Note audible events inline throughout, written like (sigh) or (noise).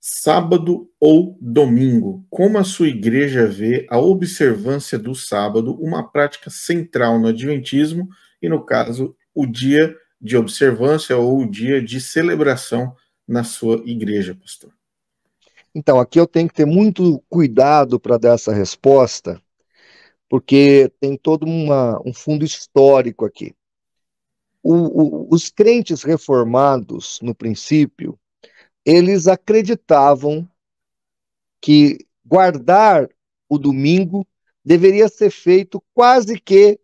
Sábado ou domingo, como a sua igreja vê a observância do sábado, uma prática central no Adventismo e, no caso, o dia de observância ou o dia de celebração na sua igreja, pastor? Então, aqui eu tenho que ter muito cuidado para dar essa resposta, porque tem todo uma, um fundo histórico aqui. O, o, os crentes reformados, no princípio, eles acreditavam que guardar o domingo deveria ser feito quase que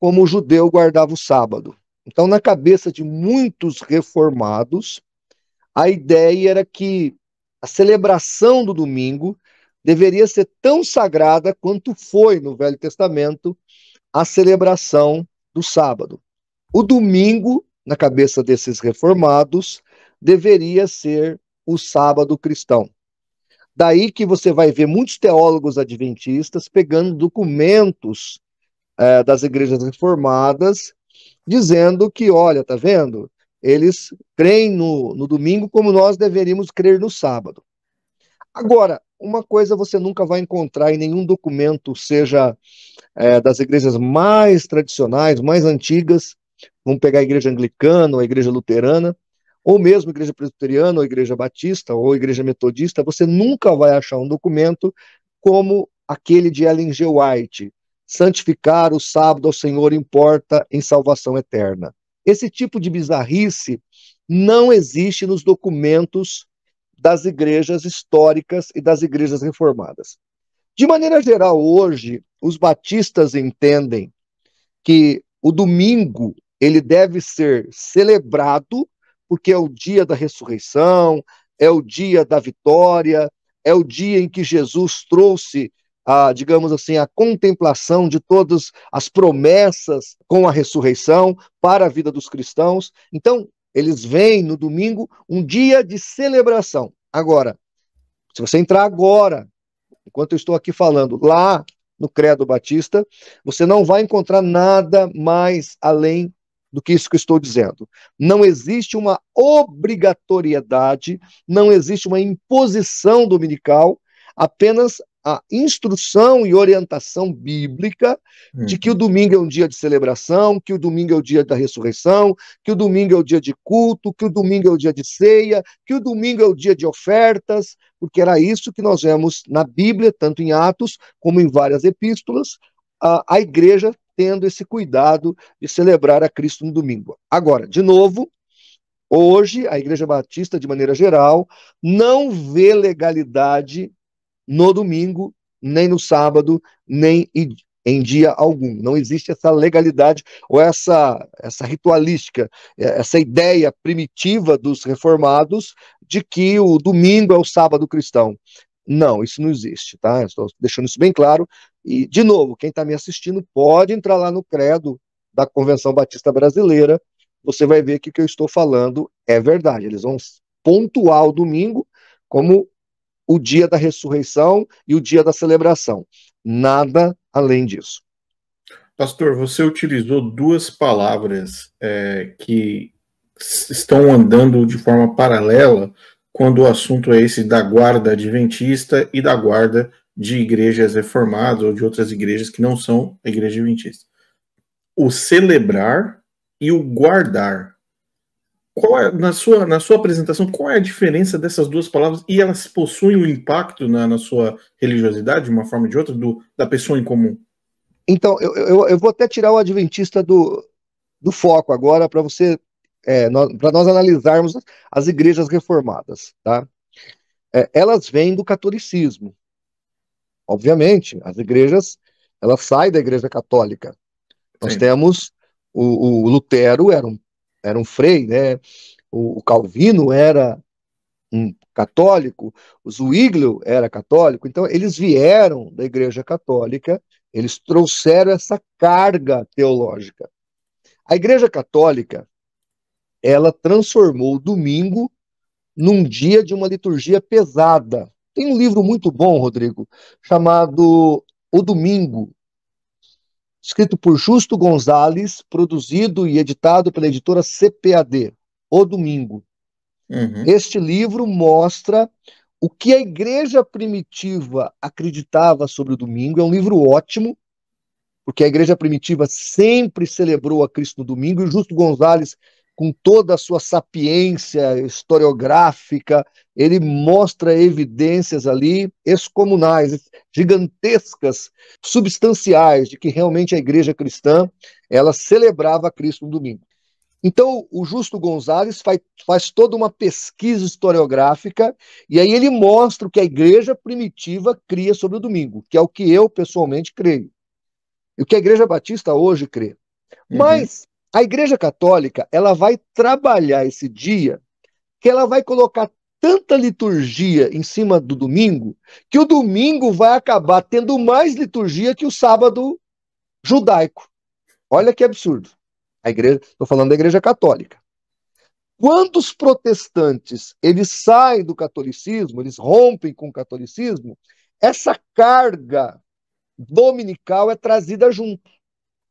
como o judeu guardava o sábado. Então, na cabeça de muitos reformados, a ideia era que a celebração do domingo deveria ser tão sagrada quanto foi no Velho Testamento a celebração do sábado. O domingo, na cabeça desses reformados, deveria ser o sábado cristão. Daí que você vai ver muitos teólogos adventistas pegando documentos é, das igrejas reformadas, dizendo que, olha, tá vendo? Eles creem no, no domingo como nós deveríamos crer no sábado. Agora, uma coisa você nunca vai encontrar em nenhum documento, seja é, das igrejas mais tradicionais, mais antigas, vamos pegar a igreja anglicana ou a igreja luterana, ou mesmo a igreja presbiteriana, ou a igreja batista, ou a igreja metodista, você nunca vai achar um documento como aquele de Ellen G. White, santificar o sábado ao Senhor importa em salvação eterna. Esse tipo de bizarrice não existe nos documentos das igrejas históricas e das igrejas reformadas. De maneira geral, hoje, os batistas entendem que o domingo ele deve ser celebrado, porque é o dia da ressurreição, é o dia da vitória, é o dia em que Jesus trouxe a, digamos assim, a contemplação de todas as promessas com a ressurreição para a vida dos cristãos. Então, eles veem no domingo um dia de celebração. Agora, se você entrar agora, enquanto eu estou aqui falando, lá no Credo Batista, você não vai encontrar nada mais além do que isso que eu estou dizendo. Não existe uma obrigatoriedade, não existe uma imposição dominical, apenas a instrução e orientação bíblica hum. de que o domingo é um dia de celebração, que o domingo é o dia da ressurreição, que o domingo é o dia de culto, que o domingo é o dia de ceia, que o domingo é o dia de ofertas, porque era isso que nós vemos na Bíblia, tanto em Atos como em várias epístolas, a, a igreja tendo esse cuidado de celebrar a Cristo no domingo. Agora, de novo, hoje a Igreja Batista, de maneira geral, não vê legalidade no domingo, nem no sábado, nem em dia algum. Não existe essa legalidade ou essa, essa ritualística, é, essa ideia primitiva dos reformados de que o domingo é o sábado cristão. Não, isso não existe, tá? Estou deixando isso bem claro. E, de novo, quem está me assistindo pode entrar lá no credo da Convenção Batista Brasileira, você vai ver que o que eu estou falando é verdade. Eles vão pontuar o domingo como o dia da ressurreição e o dia da celebração. Nada além disso. Pastor, você utilizou duas palavras é, que estão andando de forma paralela quando o assunto é esse da guarda adventista e da guarda de igrejas reformadas ou de outras igrejas que não são a igreja adventista. O celebrar e o guardar qual é, na, sua, na sua apresentação, qual é a diferença dessas duas palavras e elas possuem um impacto na, na sua religiosidade, de uma forma ou de outra, do, da pessoa em comum? Então, eu, eu, eu vou até tirar o adventista do, do foco agora para você é, para nós analisarmos as igrejas reformadas, tá? É, elas vêm do catolicismo, obviamente. As igrejas elas saem da igreja católica. Nós Sim. temos o, o Lutero era um era um frei, né? O, o Calvino era um católico, o Zwinglio era católico, então eles vieram da Igreja Católica, eles trouxeram essa carga teológica. A Igreja Católica, ela transformou o domingo num dia de uma liturgia pesada. Tem um livro muito bom, Rodrigo, chamado O Domingo, escrito por Justo Gonzalez, produzido e editado pela editora CPAD, O Domingo. Uhum. Este livro mostra o que a igreja primitiva acreditava sobre o domingo. É um livro ótimo, porque a igreja primitiva sempre celebrou a Cristo no domingo, e Justo Gonzalez com toda a sua sapiência historiográfica, ele mostra evidências ali excomunais, gigantescas, substanciais, de que realmente a igreja cristã ela celebrava Cristo no domingo. Então, o Justo Gonzalez faz, faz, toda uma pesquisa historiográfica e aí ele mostra o que a igreja primitiva cria sobre o domingo, que é o que eu pessoalmente creio. E o que a igreja batista hoje crê. Uhum. Mas a Igreja Católica, ela vai trabalhar esse dia, que ela vai colocar tanta liturgia em cima do domingo, que o domingo vai acabar tendo mais liturgia que o sábado judaico. Olha que absurdo. A igreja, estou falando da Igreja Católica. Quando os protestantes eles saem do catolicismo, eles rompem com o catolicismo, essa carga dominical é trazida junto.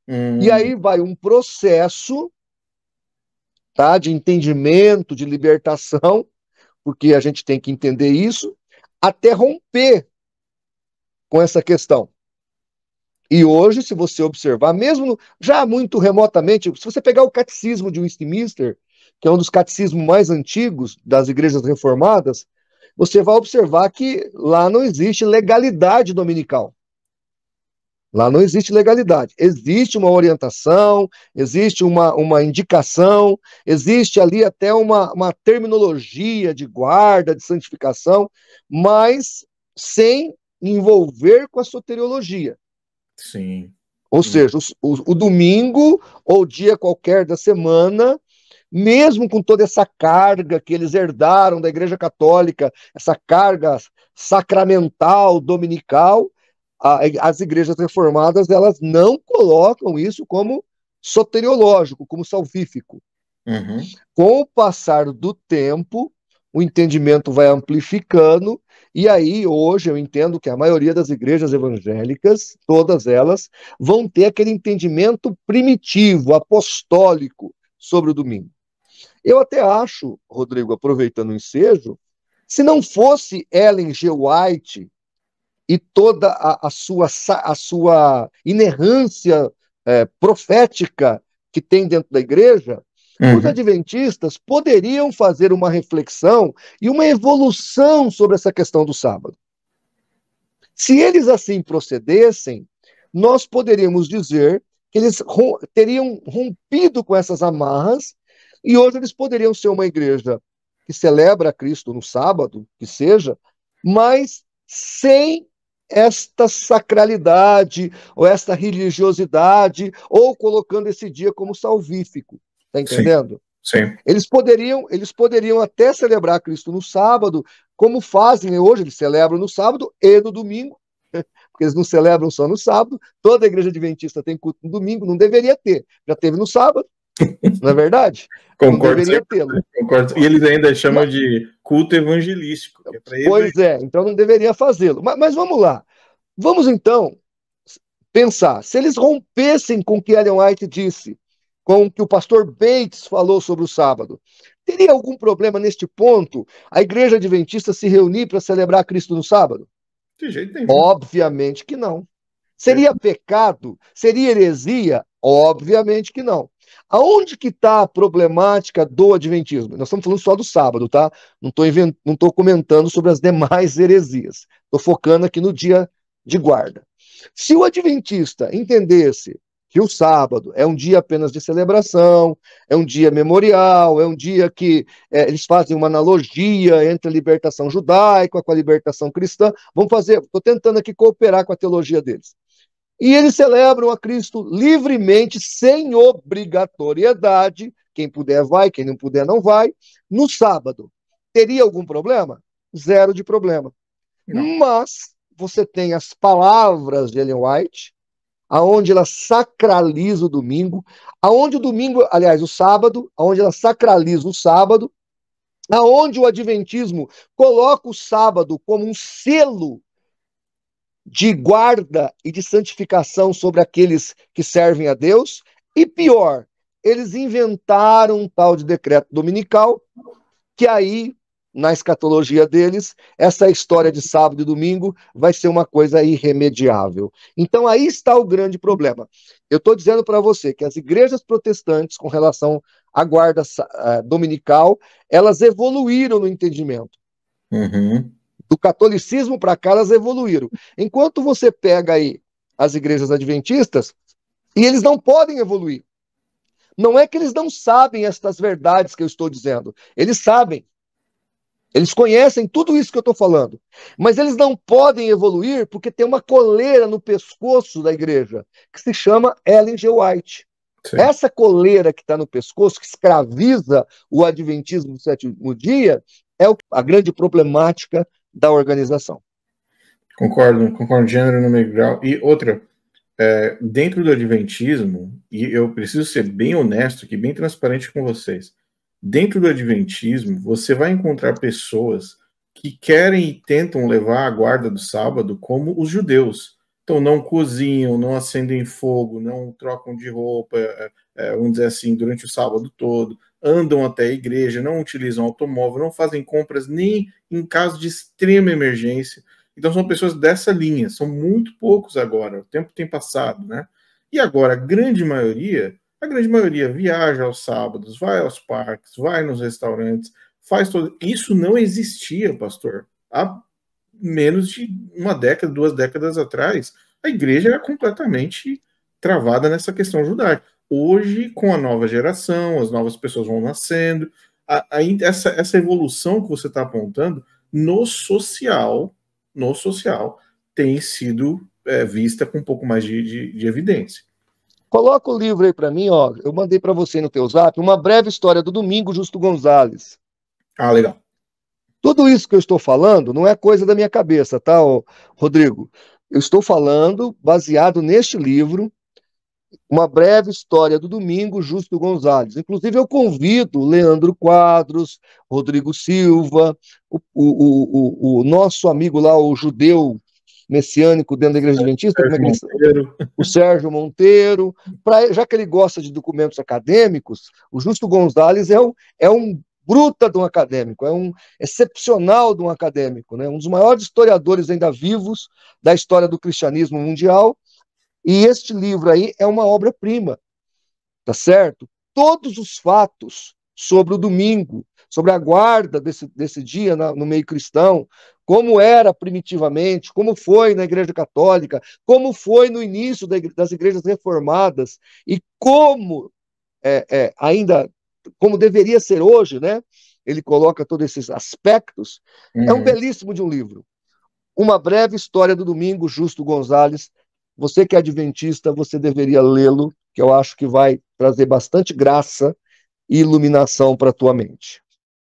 Hum. E aí vai um processo tá, de entendimento, de libertação, porque a gente tem que entender isso, até romper com essa questão. E hoje, se você observar, mesmo já muito remotamente, se você pegar o catecismo de Westminster, que é um dos catecismos mais antigos das igrejas reformadas, você vai observar que lá não existe legalidade dominical. Lá não existe legalidade. Existe uma orientação, existe uma, uma indicação, existe ali até uma, uma terminologia de guarda, de santificação, mas sem envolver com a soteriologia. Sim. Ou Sim. seja, o, o, o domingo ou dia qualquer da semana, mesmo com toda essa carga que eles herdaram da Igreja Católica, essa carga sacramental, dominical, as igrejas reformadas elas não colocam isso como soteriológico, como salvífico. Uhum. Com o passar do tempo, o entendimento vai amplificando, e aí hoje eu entendo que a maioria das igrejas evangélicas, todas elas, vão ter aquele entendimento primitivo, apostólico sobre o domingo. Eu até acho, Rodrigo, aproveitando o ensejo, se não fosse Ellen G. White e toda a, a sua, a sua inerrância é, profética que tem dentro da igreja, uhum. os adventistas poderiam fazer uma reflexão e uma evolução sobre essa questão do sábado. Se eles assim procedessem, nós poderíamos dizer que eles teriam rompido com essas amarras e hoje eles poderiam ser uma igreja que celebra Cristo no sábado, que seja, mas sem esta sacralidade, ou esta religiosidade, ou colocando esse dia como salvífico. Está entendendo? Sim, sim. Eles poderiam, eles poderiam até celebrar Cristo no sábado, como fazem hoje, eles celebram no sábado e no domingo, (laughs) porque eles não celebram só no sábado. Toda igreja adventista tem culto no domingo, não deveria ter. Já teve no sábado, (laughs) não é verdade? Concordo. Não deveria tê-lo. Concordo. E eles ainda chamam de culto evangelístico. É pois né? é, então não deveria fazê-lo. Mas, mas, vamos lá. Vamos então pensar. Se eles rompessem com o que Ellen White disse, com o que o pastor Bates falou sobre o sábado, teria algum problema neste ponto a igreja adventista se reunir para celebrar Cristo no sábado? De jeito nenhum. Obviamente que não. Seria pecado? Seria heresia? Obviamente que não. Aonde que está a problemática do adventismo? Nós estamos falando só do sábado, tá? Não estou invent... não comentando sobre as (laughs) demais heresias. Estou focando aqui no dia de guarda. Se o adventista entendesse que o sábado é um dia apenas de celebração, é um dia memorial, é um dia que é, eles fazem uma analogia entre a libertação judaica com a libertação cristã. Vamos fazer, estou tentando aqui cooperar com a teologia deles. E eles celebram a Cristo livremente, sem obrigatoriedade. Quem puder vai, quem não puder não vai. No sábado, teria algum problema? Zero de problema. Não. Mas você tem as palavras de Ellen White, aonde ela sacraliza o domingo, aonde o domingo, aliás, o sábado, aonde ela sacraliza o sábado, aonde o adventismo coloca o sábado como um selo de guarda e de santificação sobre aqueles que servem a Deus. E pior, eles inventaram um tal de decreto dominical, que aí, na escatologia deles, essa história de sábado e domingo vai ser uma coisa irremediável. Então aí está o grande problema. Eu estou dizendo para você que as igrejas protestantes, com relação à guarda uh, dominical, elas evoluíram no entendimento. Uhum do catolicismo para cá, elas evoluíram. Enquanto você pega aí as igrejas adventistas, e eles não podem evoluir. Não é que eles não sabem estas verdades que eu estou dizendo. Eles sabem. Eles conhecem tudo isso que eu estou falando. Mas eles não podem evoluir porque tem uma coleira no pescoço da igreja, que se chama Ellen G. White. Sim. Essa coleira que está no pescoço, que escraviza o adventismo do sétimo dia, é a grande problemática da organização. Concordo, concordo, gênero, meio grau. E outra, é, dentro do Adventismo, e eu preciso ser bem honesto aqui, bem transparente com vocês, dentro do Adventismo, você vai encontrar pessoas que querem e tentam levar a guarda do sábado como os judeus. Então, não cozinham, não acendem fogo, não trocam de roupa, é, é, vamos dizer assim, durante o sábado todo, andam até a igreja, não utilizam automóvel, não fazem compras nem em caso de extrema emergência. Então, são pessoas dessa linha, são muito poucos agora, o tempo tem passado, né? E agora, a grande maioria, a grande maioria viaja aos sábados, vai aos parques, vai nos restaurantes, faz tudo. Isso não existia, pastor, há menos de uma década, duas décadas atrás, a igreja era completamente travada nessa questão judaica. Hoje, com a nova geração, as novas pessoas vão nascendo, a, a, essa, essa evolução que você está apontando no social, no social, tem sido é, vista com um pouco mais de, de, de evidência. Coloca o livro aí para mim, ó. Eu mandei para você no teu zap uma breve história do Domingo Justo Gonzalez. Ah, legal. Tudo isso que eu estou falando não é coisa da minha cabeça, tá, Rodrigo? Eu estou falando baseado neste livro, Uma Breve História do Domingo, Justo Gonzalez. Inclusive, eu convido Leandro Quadros, Rodrigo Silva, o, o, o, o nosso amigo lá, o judeu messiânico dentro da Igreja Adventista, é é o Sérgio Monteiro, pra, já que ele gosta de documentos acadêmicos, o Justo Gonzalez é um, é um bruta de um acadêmico, é um excepcional de um acadêmico, né? um dos maiores historiadores ainda vivos da história do cristianismo mundial. E este livro aí é uma obra-prima, tá certo? Todos os fatos sobre o domingo, sobre a guarda desse, desse dia na, no meio cristão, como era primitivamente, como foi na Igreja Católica, como foi no início da das igrejas reformadas e como é, é, ainda como deveria ser hoje, né? Ele coloca todos esses aspectos. Uhum. É um uhum. belíssimo de um livro. Uma breve história do domingo, Justo Gonzalez. Você que é adventista, você deveria lê-lo, que eu acho que vai trazer bastante graça e iluminação para a tua mente.